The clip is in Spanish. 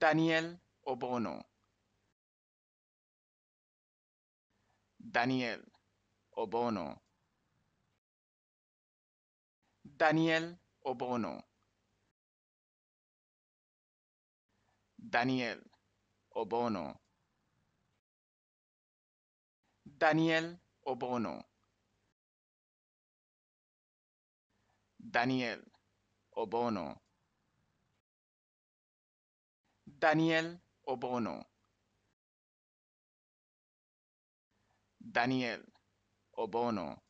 Daniel Obono. Daniel Obono. Daniel Obono. Daniel Obono. Daniel Obono. Daniel Obono. Daniel Obono. Daniel Obono.